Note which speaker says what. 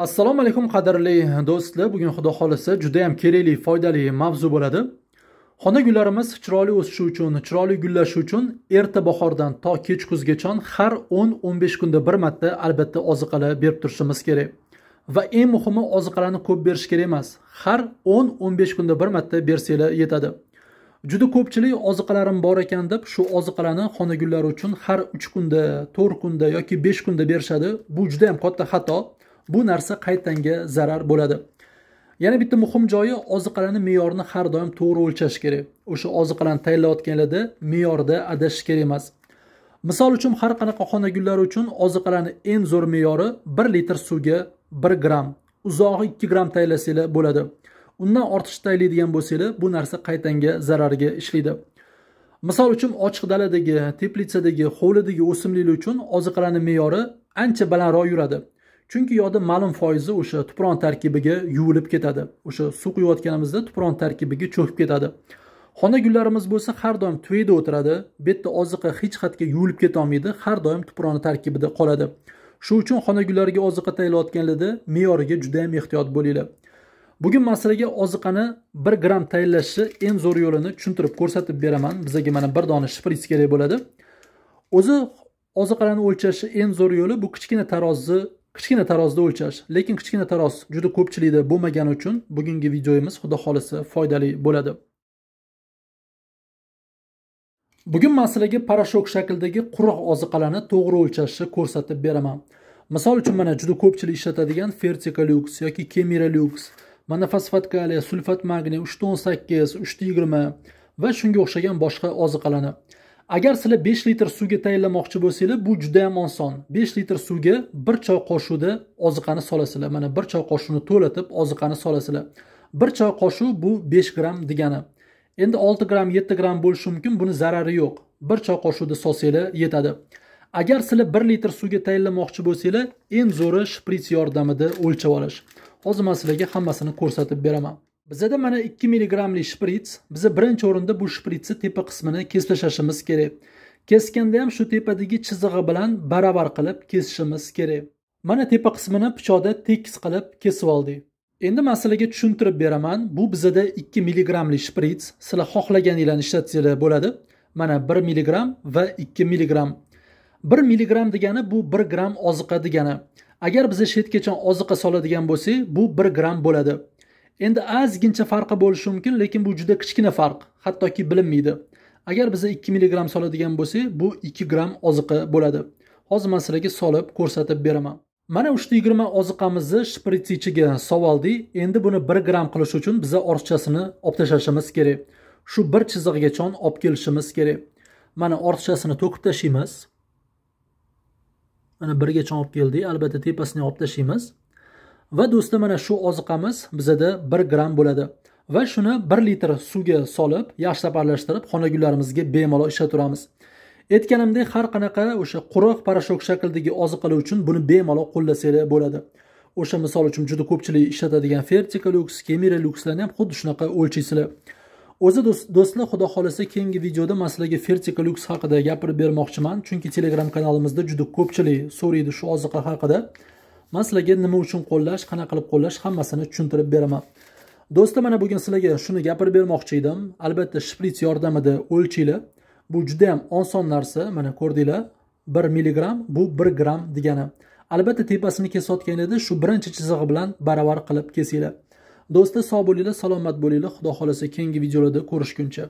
Speaker 1: assalomu alaykum qadrli do'stlar bugun xudo xohlasa judayam kerakli foydali mavzu bo'ladi xona gullarimiz chiroyli o'sishi uchun chiroyli gullashi uchun erta bahordan to kech kuzgacha har 10-15 kunda bir marta albatta oziqalar berib turishimiz kerak va eng muhimi oziqalarni ko'p berish kerak emas har 10-15 kunda bir marta bersanglar yetadi juda ko'pchilik oziqalarim bor ekan deb shu oziqalarni xona gullari uchun har 3 kunda 4 kunda yoki 5 kunda berishadi bu juda yam katta xato bu narsa qaytanga zarar bo'ladi yana bitta muhim joyi ozuqalarni me'yorini har doim to'g'ri o'lchash kerak o'sha oziqalarni tayyorlayotganlarda me'yorda adashish kerak emas misol uchun har qanaqa xonagullar uchun oziqalarni eng zo'r me'yori bir litr suvga bir gramm uzog'i ikki gramm tayyorlasanglar bo'ladi undan ortiqcha tayyorlaydigan bo'lsanglar bu narsa qaytanga zararga ishlaydi misol uchun ochiq daladagi teplitsadagi hovlidagi o'simliklar uchun oziqalarni me'yori ancha balandroq yuradi chunki yodda ma'lum foizi o'sha tuproq tarkibiga yuvilib ketadi o'sha suv quyayotganimizda tuproq tarkibiga cho'kib ketadi xona gullarimiz bo'lsa har doim tveda o'tiradi bu yerda oziqa hech qayerga yuvilib ketolmaydi har doim tuproqni tarkibida qoladi shu uchun xona gullariga oziqa tayyorlayotganlarda me'yoriga judayam ehtiyot bo'linglar bugun man sizlarga oziqani bir gramm tayyorlashni eng zo'r yo'lini tushuntirib ko'rsatib beraman bizaga mana bir dona shprits kerak bo'ladi o'zi oziqalarni o'lchashni eng zo'r yo'li bu kichkina tarozni kichkina tarozda o'lchash lekin kichkina taroz juda ko'pchilikda bo'lmagani uchun bugungi videoyimiz xudo xohlasa foydali bo'ladi bugun man sizlarga parashok shaklidagi quruq oziqalarni to'g'ri o'lchashni ko'rsatib beraman misol uchun mana juda ko'pchilik ishlatadigan fertikalux yoki kemiralux mana fosfat kaliy sulfat magniy uchta o'n sakkiz uchta yigirma va shunga o'xshagan boshqa oziqalarni agar sizlar 5 litr suvga tayyorlamoqchi bo'lsangiz, bu juda ham oson 5 litr suvga 1 choy qoshiqda oziqani solasizlar mana 1 choy qoshiqni to'latib oziqani solasizlar 1 choy qoshiq bu 5 gramm degani endi 6 gramm 7 gramm bo'lishi mumkin buni zarari yo'q 1 choy qoshiqda solsangiz yetadi agar sizlar 1 litr suvga tayyorlamoqchi bo'lsangiz, eng zo'ri shprits yordamida o'lchab olish hozir man sizlarga hammasini ko'rsatib beraman bizada mana ikki milligramli shprits biza birinchi o'rinda bu shpritsni tepa qismini kesib tashlashimiz kerak kesganda ham shu tepadagi chizig'i bilan baravar qilib kesishimiz kerak mana tepa qismini pichoqda tekis qilib kesib oldik endi masalaga tushuntirib beraman bu bizada 2 milligramli shprits sizlar xohlaganinglarni ishlatsanglar bo'ladi mana 1 milligram va 2 milligram 1 milligram degani bu 1 gram oziqa degani agar biza shetgacha oziqa soladigan bo'lsak bu 1 gram bo'ladi endi ozgincha farqi bo'lishi mumkin lekin bu juda kichkina farq hattoki bilinmaydi agar biza 2 milligram soladigan bo'lsak bu 2 gramm oziqa bo'ladi hozir man sizlarga solib ko'rsatib beraman mana uchta yigirma oziqamizni shprits ichiga soldik endi buni 1 gramm qilish uchun biza ortiqchasini olib tashlashimiz kerak shu bir chizig'igacha olib kelishimiz kerak mana ortiqchasini to'kib tashlaymiz mana birgacha olib keldik albatta tepasini olib tashlaymiz va do'stlar mana shu oziqamiz bizada bir gramm bo'ladi va shuni bir litr suvga solib yaxshilab aralashtirib xonagullarimizga bemalol ishlataveramiz aytganimdek har qanaqa o'sha quruq poroshok shaklidagi oziqalar uchun buni bemalol qo'llasanglar bo'ladi o'sha misol uchun juda ko'pchilik ishlatadigan fertikalux kemiraluxlarni ham xuddi shunaqa o'lchaysizlar o'zi do'stlar xudo xohlasa keyingi videoda man sizlarga fertikalux haqida gapirib bermoqchiman chunki telegram kanalimizda juda ko'pchilik so'raydi shu oziqa haqida sizlarga nima uchun qo'llash qanaqa qilib qo'llash hammasini tushuntirib beraman do'stlar mana bugun sizlarga shuni gapirib bermoqchi edim albatta shprits yordamida o'lchanglar bu juda yam oson narsa mana ko'rdinglar bir mg bu bir gramm degani albatta tepasini kesayotganingizda shu birinchi chizig'i bilan baravar qilib kesinglar do'stlar sog' bo'linglar salomat bo'linglar xudo xohlasa keyingi videolarda ko'rishguncha